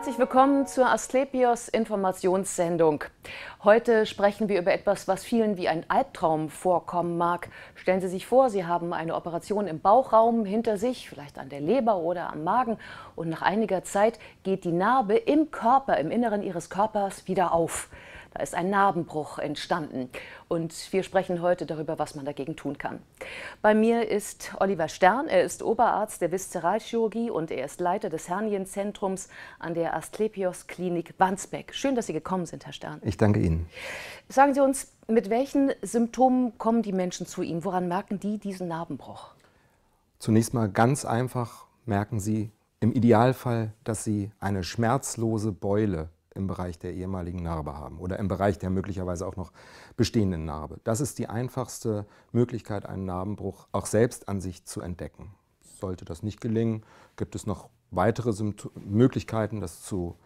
Herzlich willkommen zur Asklepios Informationssendung. Heute sprechen wir über etwas, was vielen wie ein Albtraum vorkommen mag. Stellen Sie sich vor, Sie haben eine Operation im Bauchraum hinter sich, vielleicht an der Leber oder am Magen, und nach einiger Zeit geht die Narbe im Körper, im Inneren Ihres Körpers wieder auf. Da ist ein Narbenbruch entstanden. Und wir sprechen heute darüber, was man dagegen tun kann. Bei mir ist Oliver Stern. Er ist Oberarzt der Viszeralchirurgie und er ist Leiter des Hernienzentrums an der Asklepios Klinik Wandsbeck. Schön, dass Sie gekommen sind, Herr Stern. Ich danke Ihnen. Sagen Sie uns, mit welchen Symptomen kommen die Menschen zu Ihnen? Woran merken die diesen Narbenbruch? Zunächst mal ganz einfach merken Sie im Idealfall, dass Sie eine schmerzlose Beule im Bereich der ehemaligen Narbe haben oder im Bereich der möglicherweise auch noch bestehenden Narbe. Das ist die einfachste Möglichkeit, einen Narbenbruch auch selbst an sich zu entdecken. Sollte das nicht gelingen, gibt es noch weitere Sympto Möglichkeiten, das zu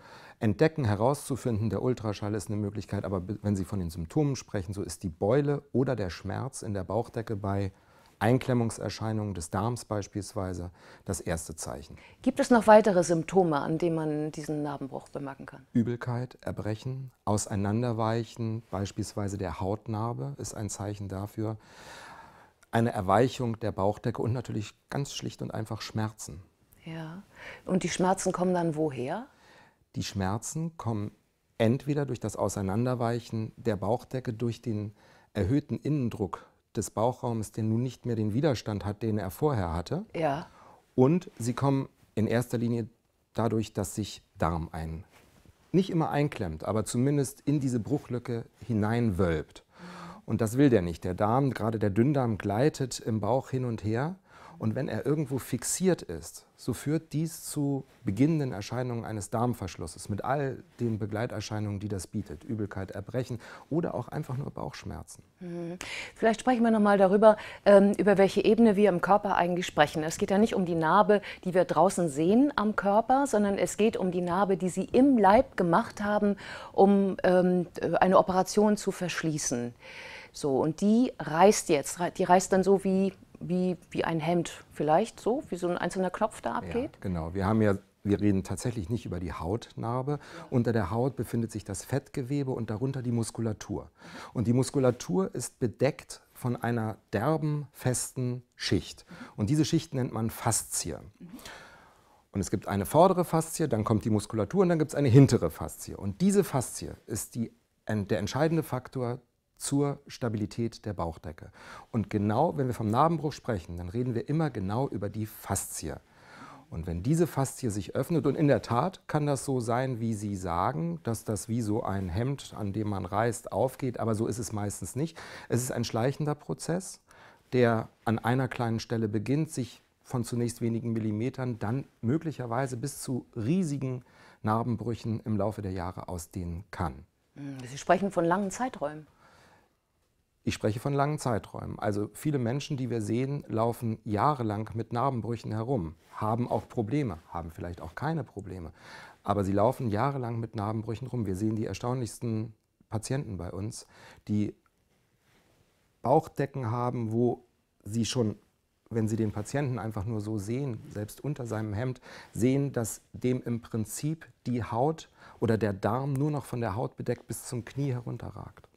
entdecken, herauszufinden. Der Ultraschall ist eine Möglichkeit, aber wenn Sie von den Symptomen sprechen, so ist die Beule oder der Schmerz in der Bauchdecke bei Einklemmungserscheinungen des Darms beispielsweise das erste Zeichen. Gibt es noch weitere Symptome, an denen man diesen Narbenbruch bemerken kann? Übelkeit, Erbrechen, Auseinanderweichen, beispielsweise der Hautnarbe ist ein Zeichen dafür. Eine Erweichung der Bauchdecke und natürlich ganz schlicht und einfach Schmerzen. Ja. Und die Schmerzen kommen dann woher? Die Schmerzen kommen entweder durch das Auseinanderweichen der Bauchdecke, durch den erhöhten Innendruck des Bauchraums, der nun nicht mehr den Widerstand hat, den er vorher hatte. Ja. Und sie kommen in erster Linie dadurch, dass sich Darm ein, nicht immer einklemmt, aber zumindest in diese Bruchlücke hineinwölbt. Und das will der nicht. Der Darm, gerade der Dünndarm, gleitet im Bauch hin und her und wenn er irgendwo fixiert ist, so führt dies zu beginnenden Erscheinungen eines Darmverschlusses mit all den Begleiterscheinungen, die das bietet. Übelkeit, Erbrechen oder auch einfach nur Bauchschmerzen. Mhm. Vielleicht sprechen wir nochmal darüber, ähm, über welche Ebene wir im Körper eigentlich sprechen. Es geht ja nicht um die Narbe, die wir draußen sehen am Körper, sondern es geht um die Narbe, die Sie im Leib gemacht haben, um ähm, eine Operation zu verschließen. So, und die reißt jetzt, die reißt dann so wie wie, wie ein Hemd vielleicht so, wie so ein einzelner Knopf da abgeht? Ja, genau, wir haben ja wir reden tatsächlich nicht über die Hautnarbe. Ja. Unter der Haut befindet sich das Fettgewebe und darunter die Muskulatur. Und die Muskulatur ist bedeckt von einer derben, festen Schicht. Und diese Schicht nennt man Faszie. Und es gibt eine vordere Faszie, dann kommt die Muskulatur und dann gibt es eine hintere Faszie. Und diese Faszie ist die, der entscheidende Faktor zur Stabilität der Bauchdecke. Und genau, wenn wir vom Narbenbruch sprechen, dann reden wir immer genau über die Faszie. Und wenn diese Faszie sich öffnet, und in der Tat kann das so sein, wie Sie sagen, dass das wie so ein Hemd, an dem man reißt, aufgeht, aber so ist es meistens nicht. Es ist ein schleichender Prozess, der an einer kleinen Stelle beginnt, sich von zunächst wenigen Millimetern, dann möglicherweise bis zu riesigen Narbenbrüchen im Laufe der Jahre ausdehnen kann. Hm, Sie sprechen von langen Zeiträumen. Ich spreche von langen Zeiträumen. Also viele Menschen, die wir sehen, laufen jahrelang mit Narbenbrüchen herum, haben auch Probleme, haben vielleicht auch keine Probleme, aber sie laufen jahrelang mit Narbenbrüchen rum. Wir sehen die erstaunlichsten Patienten bei uns, die Bauchdecken haben, wo sie schon, wenn sie den Patienten einfach nur so sehen, selbst unter seinem Hemd, sehen, dass dem im Prinzip die Haut oder der Darm nur noch von der Haut bedeckt bis zum Knie herunterragt.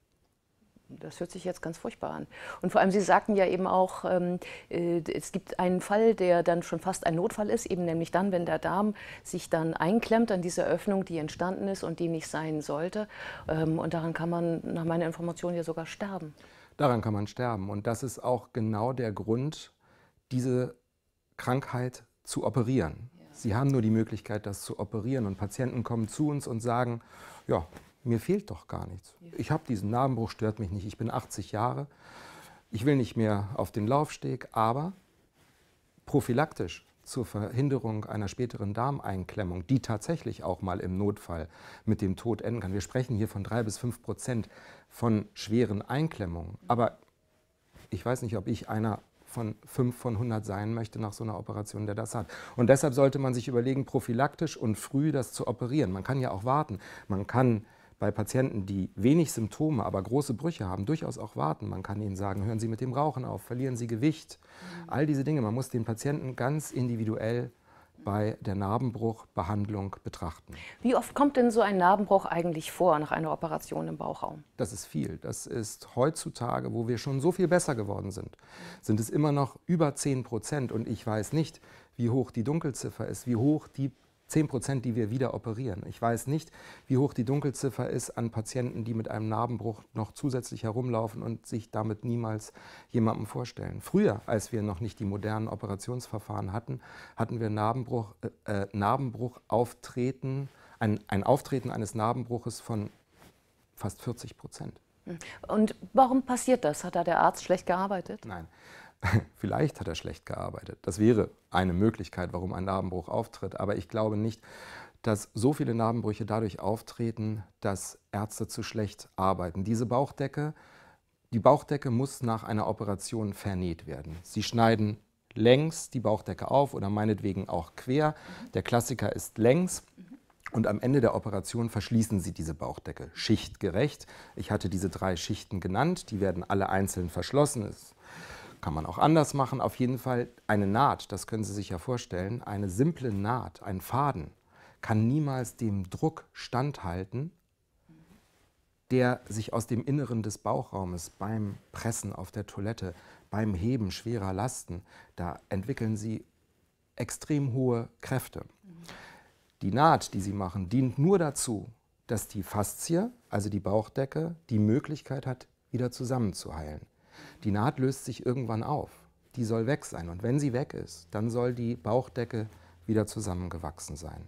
Das hört sich jetzt ganz furchtbar an. Und vor allem, Sie sagten ja eben auch, ähm, äh, es gibt einen Fall, der dann schon fast ein Notfall ist, eben nämlich dann, wenn der Darm sich dann einklemmt an dieser Öffnung, die entstanden ist und die nicht sein sollte. Ähm, und daran kann man nach meiner Information ja sogar sterben. Daran kann man sterben. Und das ist auch genau der Grund, diese Krankheit zu operieren. Ja. Sie haben nur die Möglichkeit, das zu operieren. Und Patienten kommen zu uns und sagen, ja, mir fehlt doch gar nichts. Ich habe diesen Narbenbruch, stört mich nicht. Ich bin 80 Jahre. Ich will nicht mehr auf den Laufsteg, aber prophylaktisch zur Verhinderung einer späteren Darmeinklemmung, die tatsächlich auch mal im Notfall mit dem Tod enden kann. Wir sprechen hier von drei bis fünf Prozent von schweren Einklemmungen. Aber ich weiß nicht, ob ich einer von fünf von 100 sein möchte nach so einer Operation, der das hat. Und deshalb sollte man sich überlegen, prophylaktisch und früh das zu operieren. Man kann ja auch warten. Man kann bei Patienten, die wenig Symptome, aber große Brüche haben, durchaus auch warten. Man kann ihnen sagen, hören Sie mit dem Rauchen auf, verlieren Sie Gewicht. Mhm. All diese Dinge, man muss den Patienten ganz individuell bei der Narbenbruchbehandlung betrachten. Wie oft kommt denn so ein Narbenbruch eigentlich vor nach einer Operation im Bauchraum? Das ist viel. Das ist heutzutage, wo wir schon so viel besser geworden sind, sind es immer noch über 10 Prozent. Und ich weiß nicht, wie hoch die Dunkelziffer ist, wie hoch die 10 Prozent, die wir wieder operieren. Ich weiß nicht, wie hoch die Dunkelziffer ist an Patienten, die mit einem Narbenbruch noch zusätzlich herumlaufen und sich damit niemals jemandem vorstellen. Früher, als wir noch nicht die modernen Operationsverfahren hatten, hatten wir Narbenbruch, äh, äh Narbenbruch auftreten, ein, ein Auftreten eines Narbenbruches von fast 40 Prozent. Und warum passiert das? Hat da der Arzt schlecht gearbeitet? Nein. Vielleicht hat er schlecht gearbeitet. Das wäre eine Möglichkeit, warum ein Narbenbruch auftritt. Aber ich glaube nicht, dass so viele Narbenbrüche dadurch auftreten, dass Ärzte zu schlecht arbeiten. Diese Bauchdecke, die Bauchdecke muss nach einer Operation vernäht werden. Sie schneiden längs die Bauchdecke auf oder meinetwegen auch quer. Der Klassiker ist längs. Und am Ende der Operation verschließen sie diese Bauchdecke schichtgerecht. Ich hatte diese drei Schichten genannt, die werden alle einzeln verschlossen. Es kann man auch anders machen. Auf jeden Fall eine Naht, das können Sie sich ja vorstellen, eine simple Naht, ein Faden, kann niemals dem Druck standhalten, der sich aus dem Inneren des Bauchraumes beim Pressen auf der Toilette, beim Heben schwerer Lasten, da entwickeln Sie extrem hohe Kräfte. Die Naht, die Sie machen, dient nur dazu, dass die Faszie, also die Bauchdecke, die Möglichkeit hat, wieder zusammenzuheilen. Die Naht löst sich irgendwann auf. Die soll weg sein. Und wenn sie weg ist, dann soll die Bauchdecke wieder zusammengewachsen sein.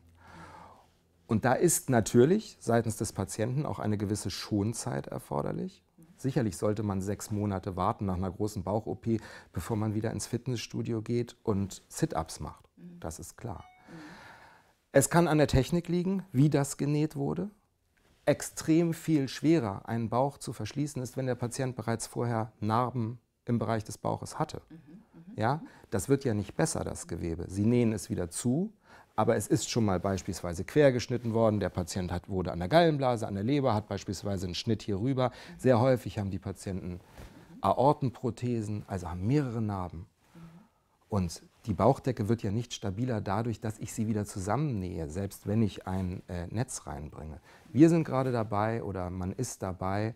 Und da ist natürlich seitens des Patienten auch eine gewisse Schonzeit erforderlich. Sicherlich sollte man sechs Monate warten nach einer großen Bauch-OP, bevor man wieder ins Fitnessstudio geht und Sit-ups macht. Mhm. Das ist klar. Es kann an der Technik liegen, wie das genäht wurde extrem viel schwerer, einen Bauch zu verschließen ist, wenn der Patient bereits vorher Narben im Bereich des Bauches hatte. Mhm, mhm, ja? Mhm. Das wird ja nicht besser, das Gewebe. Sie nähen es wieder zu, aber es ist schon mal beispielsweise quergeschnitten worden. Der Patient hat, wurde an der Gallenblase, an der Leber, hat beispielsweise einen Schnitt hier rüber. Sehr häufig haben die Patienten Aortenprothesen, also haben mehrere Narben. Und die Bauchdecke wird ja nicht stabiler dadurch, dass ich sie wieder zusammennähe, selbst wenn ich ein äh, Netz reinbringe. Wir sind gerade dabei oder man ist dabei,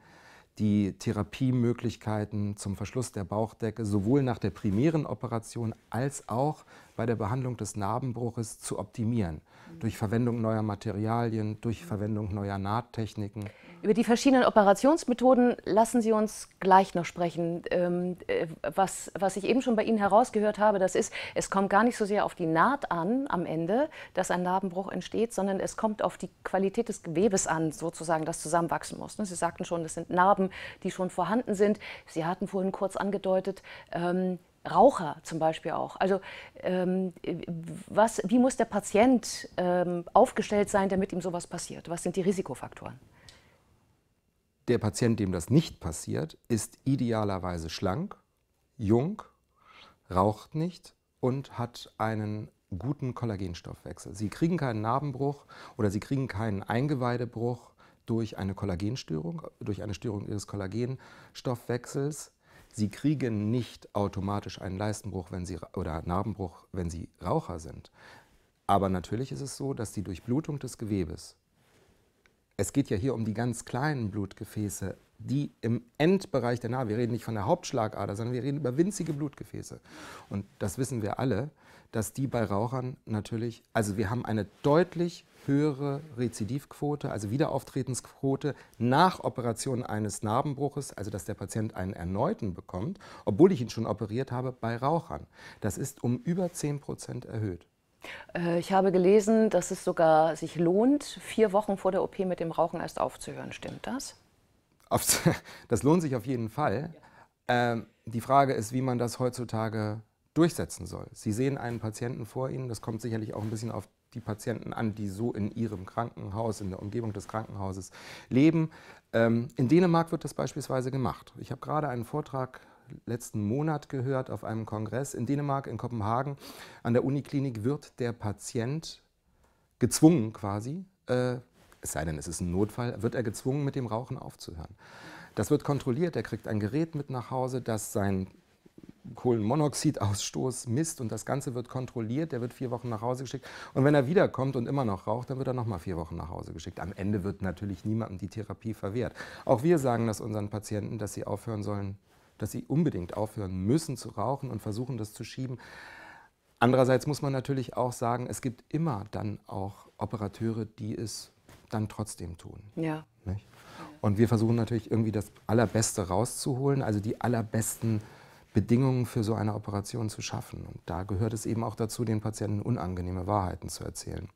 die Therapiemöglichkeiten zum Verschluss der Bauchdecke sowohl nach der primären Operation als auch bei der Behandlung des Narbenbruches zu optimieren. Mhm. Durch Verwendung neuer Materialien, durch Verwendung neuer Nahttechniken. Über die verschiedenen Operationsmethoden lassen Sie uns gleich noch sprechen. Ähm, äh, was, was ich eben schon bei Ihnen herausgehört habe, das ist, es kommt gar nicht so sehr auf die Naht an am Ende, dass ein Narbenbruch entsteht, sondern es kommt auf die Qualität des Gewebes an, sozusagen, das zusammenwachsen muss. Ne, Sie sagten schon, das sind Narben, die schon vorhanden sind. Sie hatten vorhin kurz angedeutet, ähm, Raucher zum Beispiel auch. Also ähm, was, wie muss der Patient ähm, aufgestellt sein, damit ihm sowas passiert? Was sind die Risikofaktoren? Der Patient, dem das nicht passiert, ist idealerweise schlank, jung, raucht nicht und hat einen guten Kollagenstoffwechsel. Sie kriegen keinen Narbenbruch oder Sie kriegen keinen Eingeweidebruch durch eine Kollagenstörung, durch eine Störung Ihres Kollagenstoffwechsels. Sie kriegen nicht automatisch einen Leistenbruch wenn Sie, oder Narbenbruch, wenn Sie Raucher sind. Aber natürlich ist es so, dass die Durchblutung des Gewebes es geht ja hier um die ganz kleinen Blutgefäße, die im Endbereich der Narbe, wir reden nicht von der Hauptschlagader, sondern wir reden über winzige Blutgefäße. Und das wissen wir alle, dass die bei Rauchern natürlich, also wir haben eine deutlich höhere Rezidivquote, also Wiederauftretensquote nach Operation eines Narbenbruches, also dass der Patient einen erneuten bekommt, obwohl ich ihn schon operiert habe, bei Rauchern. Das ist um über 10 Prozent erhöht. Äh, ich habe gelesen, dass es sogar sich lohnt, vier Wochen vor der OP mit dem Rauchen erst aufzuhören. Stimmt das? Das lohnt sich auf jeden Fall. Ähm, die Frage ist, wie man das heutzutage durchsetzen soll. Sie sehen einen Patienten vor Ihnen, das kommt sicherlich auch ein bisschen auf die Patienten an, die so in ihrem Krankenhaus, in der Umgebung des Krankenhauses leben. Ähm, in Dänemark wird das beispielsweise gemacht. Ich habe gerade einen Vortrag letzten Monat gehört auf einem Kongress in Dänemark, in Kopenhagen. An der Uniklinik wird der Patient gezwungen quasi, äh, es sei denn, es ist ein Notfall, wird er gezwungen, mit dem Rauchen aufzuhören. Das wird kontrolliert, er kriegt ein Gerät mit nach Hause, das seinen Kohlenmonoxidausstoß misst und das Ganze wird kontrolliert, der wird vier Wochen nach Hause geschickt und wenn er wiederkommt und immer noch raucht, dann wird er nochmal vier Wochen nach Hause geschickt. Am Ende wird natürlich niemandem die Therapie verwehrt. Auch wir sagen das unseren Patienten, dass sie aufhören sollen dass sie unbedingt aufhören müssen zu rauchen und versuchen, das zu schieben. Andererseits muss man natürlich auch sagen, es gibt immer dann auch Operateure, die es dann trotzdem tun. Ja. Nicht? Und wir versuchen natürlich irgendwie das Allerbeste rauszuholen, also die allerbesten Bedingungen für so eine Operation zu schaffen. Und da gehört es eben auch dazu, den Patienten unangenehme Wahrheiten zu erzählen.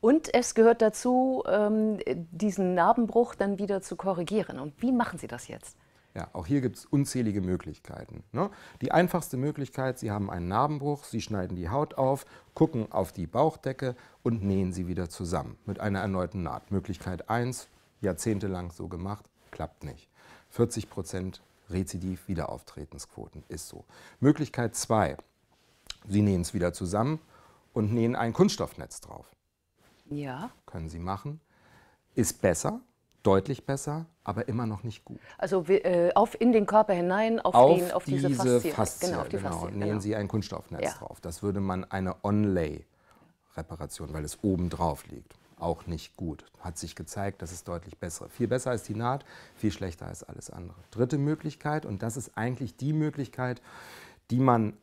Und es gehört dazu, ähm, diesen Narbenbruch dann wieder zu korrigieren. Und wie machen Sie das jetzt? Ja, auch hier gibt es unzählige Möglichkeiten. Ne? Die einfachste Möglichkeit, Sie haben einen Narbenbruch, Sie schneiden die Haut auf, gucken auf die Bauchdecke und nähen sie wieder zusammen mit einer erneuten Naht. Möglichkeit 1, jahrzehntelang so gemacht, klappt nicht. 40 Prozent Rezidiv Wiederauftretensquoten ist so. Möglichkeit 2, Sie nähen es wieder zusammen und nähen ein Kunststoffnetz drauf. Ja. Können Sie machen. Ist besser, deutlich besser, aber immer noch nicht gut. Also äh, auf, in den Körper hinein, auf, auf den, auf diese, diese Faszie. Genau, auf die genau. Faszie, genau. Nähen Sie ein Kunststoffnetz ja. drauf. Das würde man eine Onlay-Reparation, weil es oben drauf liegt, auch nicht gut. Hat sich gezeigt, das ist deutlich besser. Viel besser als die Naht, viel schlechter als alles andere. Dritte Möglichkeit, und das ist eigentlich die Möglichkeit, die man,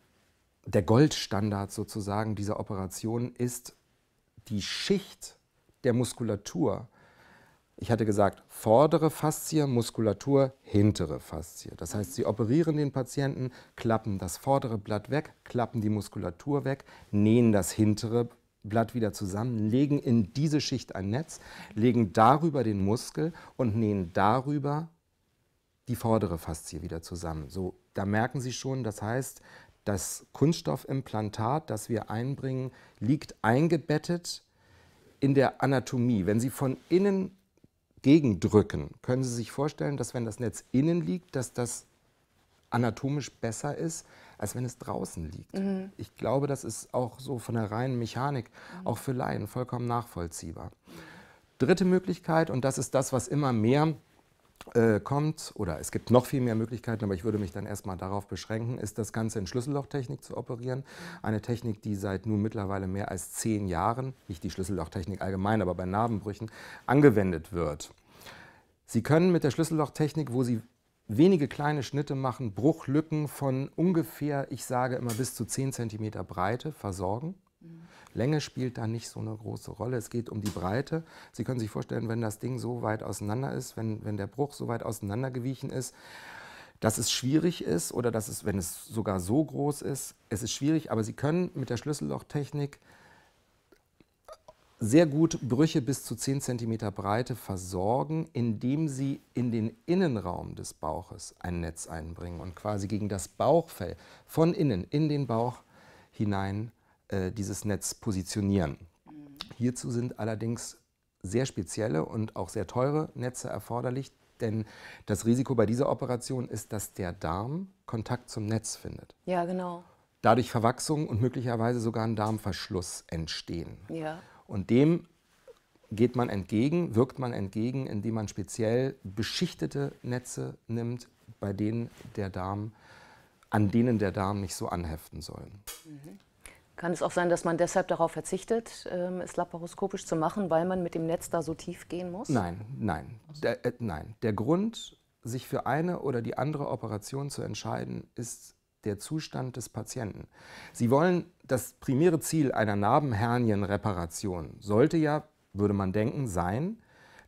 der Goldstandard sozusagen dieser Operation ist, die Schicht der Muskulatur ich hatte gesagt, vordere Faszie, Muskulatur, hintere Faszie. Das heißt, sie operieren den Patienten, klappen das vordere Blatt weg, klappen die Muskulatur weg, nähen das hintere Blatt wieder zusammen, legen in diese Schicht ein Netz, legen darüber den Muskel und nähen darüber die vordere Faszie wieder zusammen. So, da merken Sie schon, das heißt, das Kunststoffimplantat, das wir einbringen, liegt eingebettet in der Anatomie. Wenn Sie von innen gegendrücken. Können Sie sich vorstellen, dass wenn das Netz innen liegt, dass das anatomisch besser ist, als wenn es draußen liegt? Mhm. Ich glaube, das ist auch so von der reinen Mechanik, mhm. auch für Laien, vollkommen nachvollziehbar. Dritte Möglichkeit, und das ist das, was immer mehr äh, kommt, oder es gibt noch viel mehr Möglichkeiten, aber ich würde mich dann erstmal darauf beschränken, ist das Ganze in Schlüssellochtechnik zu operieren. Eine Technik, die seit nun mittlerweile mehr als zehn Jahren, nicht die Schlüssellochtechnik allgemein, aber bei Narbenbrüchen, angewendet wird. Sie können mit der Schlüssellochtechnik, wo Sie wenige kleine Schnitte machen, Bruchlücken von ungefähr, ich sage immer, bis zu 10 cm Breite versorgen. Länge spielt da nicht so eine große Rolle. Es geht um die Breite. Sie können sich vorstellen, wenn das Ding so weit auseinander ist, wenn, wenn der Bruch so weit auseinandergewichen ist, dass es schwierig ist oder dass es, wenn es sogar so groß ist, es ist schwierig, aber Sie können mit der Schlüssellochtechnik sehr gut Brüche bis zu 10 cm Breite versorgen, indem sie in den Innenraum des Bauches ein Netz einbringen und quasi gegen das Bauchfell von innen in den Bauch hinein äh, dieses Netz positionieren. Mhm. Hierzu sind allerdings sehr spezielle und auch sehr teure Netze erforderlich, denn das Risiko bei dieser Operation ist, dass der Darm Kontakt zum Netz findet. Ja, genau. Dadurch Verwachsungen und möglicherweise sogar ein Darmverschluss entstehen. Ja. Und dem geht man entgegen, wirkt man entgegen, indem man speziell beschichtete Netze nimmt, bei denen der Darm, an denen der Darm nicht so anheften soll. Mhm. Kann es auch sein, dass man deshalb darauf verzichtet, ähm, es laparoskopisch zu machen, weil man mit dem Netz da so tief gehen muss? Nein, nein. Der, äh, nein. der Grund, sich für eine oder die andere Operation zu entscheiden, ist der Zustand des Patienten. Sie wollen, das primäre Ziel einer Narbenhernienreparation sollte ja, würde man denken, sein,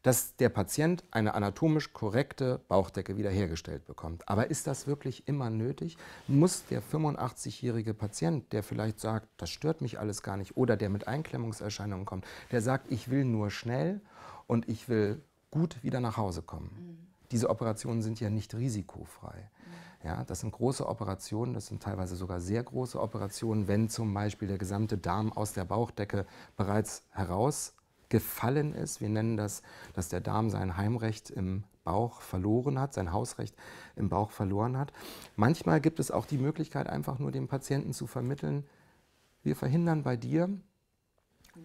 dass der Patient eine anatomisch korrekte Bauchdecke wiederhergestellt bekommt. Aber ist das wirklich immer nötig? Muss der 85-jährige Patient, der vielleicht sagt, das stört mich alles gar nicht, oder der mit Einklemmungserscheinungen kommt, der sagt, ich will nur schnell und ich will gut wieder nach Hause kommen. Mhm. Diese Operationen sind ja nicht risikofrei. Mhm. Ja, das sind große Operationen, das sind teilweise sogar sehr große Operationen, wenn zum Beispiel der gesamte Darm aus der Bauchdecke bereits heraus gefallen ist. Wir nennen das, dass der Darm sein Heimrecht im Bauch verloren hat, sein Hausrecht im Bauch verloren hat. Manchmal gibt es auch die Möglichkeit, einfach nur dem Patienten zu vermitteln, wir verhindern bei dir,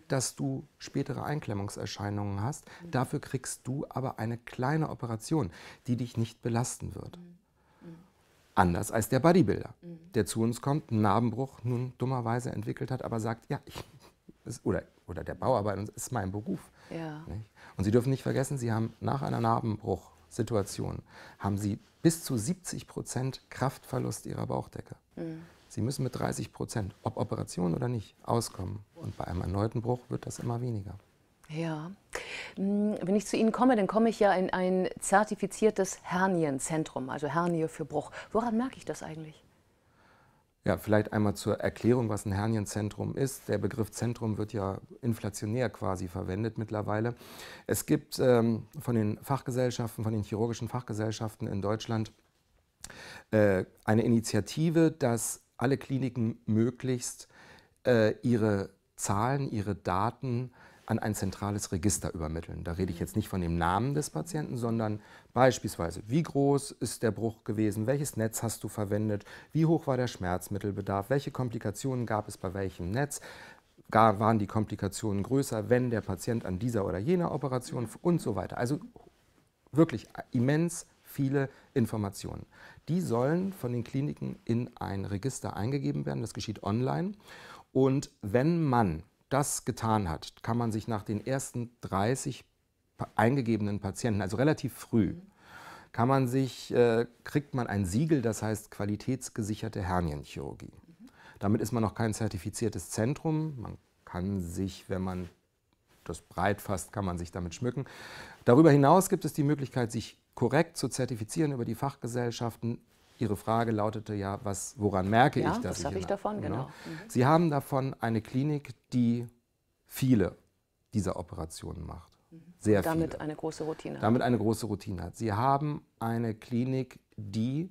dass du spätere Einklemmungserscheinungen hast. Mhm. Dafür kriegst du aber eine kleine Operation, die dich nicht belasten wird. Mhm. Mhm. Anders als der Bodybuilder, der zu uns kommt, einen Narbenbruch nun dummerweise entwickelt hat, aber sagt, ja, ich, oder oder der Bauarbeiter ist mein Beruf. Ja. Und Sie dürfen nicht vergessen, Sie haben nach einer Narbenbruchsituation haben Sie bis zu 70 Prozent Kraftverlust Ihrer Bauchdecke. Mhm. Sie müssen mit 30 Prozent, ob Operation oder nicht, auskommen. Und bei einem erneuten Bruch wird das immer weniger. Ja. Hm, wenn ich zu Ihnen komme, dann komme ich ja in ein zertifiziertes Hernienzentrum, also Hernie für Bruch. Woran merke ich das eigentlich? Ja, vielleicht einmal zur Erklärung, was ein Hernienzentrum ist. Der Begriff Zentrum wird ja inflationär quasi verwendet mittlerweile. Es gibt ähm, von den Fachgesellschaften, von den chirurgischen Fachgesellschaften in Deutschland äh, eine Initiative, dass alle Kliniken möglichst äh, ihre Zahlen, ihre Daten an ein zentrales Register übermitteln. Da rede ich mhm. jetzt nicht von dem Namen des Patienten, sondern beispielsweise, wie groß ist der Bruch gewesen, welches Netz hast du verwendet, wie hoch war der Schmerzmittelbedarf, welche Komplikationen gab es bei welchem Netz, gar waren die Komplikationen größer, wenn der Patient an dieser oder jener Operation und so weiter. Also wirklich immens viele Informationen. Die sollen von den Kliniken in ein Register eingegeben werden. Das geschieht online. Und wenn man das getan hat, kann man sich nach den ersten 30 eingegebenen Patienten, also relativ früh, kann man sich, äh, kriegt man ein Siegel, das heißt qualitätsgesicherte Hernienchirurgie. Damit ist man noch kein zertifiziertes Zentrum. Man kann sich, wenn man das breit fasst, kann man sich damit schmücken. Darüber hinaus gibt es die Möglichkeit, sich korrekt zu zertifizieren über die Fachgesellschaften Ihre Frage lautete ja, was, woran merke ja, ich das? Was habe ich davon, genau. genau. Mhm. Sie haben davon eine Klinik, die viele dieser Operationen macht. Mhm. Sehr Damit viele. eine große Routine hat. Damit eine große Routine hat. Sie haben eine Klinik, die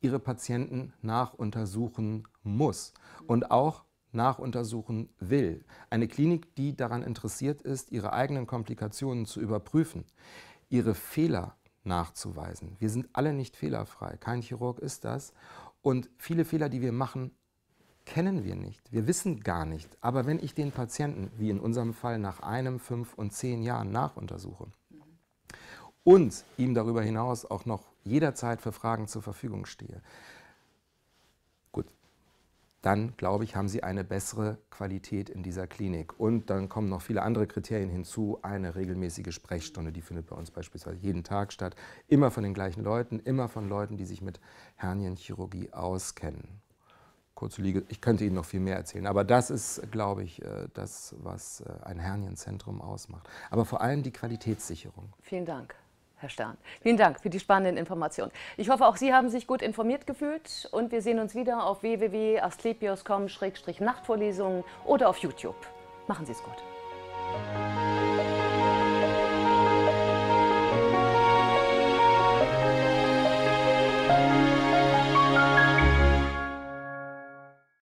ihre Patienten nachuntersuchen muss und auch nachuntersuchen will. Eine Klinik, die daran interessiert ist, ihre eigenen Komplikationen zu überprüfen, ihre Fehler zu nachzuweisen. Wir sind alle nicht fehlerfrei. Kein Chirurg ist das. Und viele Fehler, die wir machen, kennen wir nicht. Wir wissen gar nicht. Aber wenn ich den Patienten, wie in unserem Fall, nach einem, fünf und zehn Jahren nachuntersuche und ihm darüber hinaus auch noch jederzeit für Fragen zur Verfügung stehe, dann glaube ich, haben sie eine bessere Qualität in dieser Klinik. Und dann kommen noch viele andere Kriterien hinzu. Eine regelmäßige Sprechstunde, die findet bei uns beispielsweise jeden Tag statt. Immer von den gleichen Leuten, immer von Leuten, die sich mit Hernienchirurgie auskennen. Kurze Liege, ich könnte Ihnen noch viel mehr erzählen, aber das ist, glaube ich, äh, das, was äh, ein Hernienzentrum ausmacht. Aber vor allem die Qualitätssicherung. Vielen Dank. Herr Stern. Vielen Dank für die spannenden Informationen. Ich hoffe, auch Sie haben sich gut informiert gefühlt und wir sehen uns wieder auf www.asklepios.com-nachtvorlesungen oder auf YouTube. Machen Sie es gut.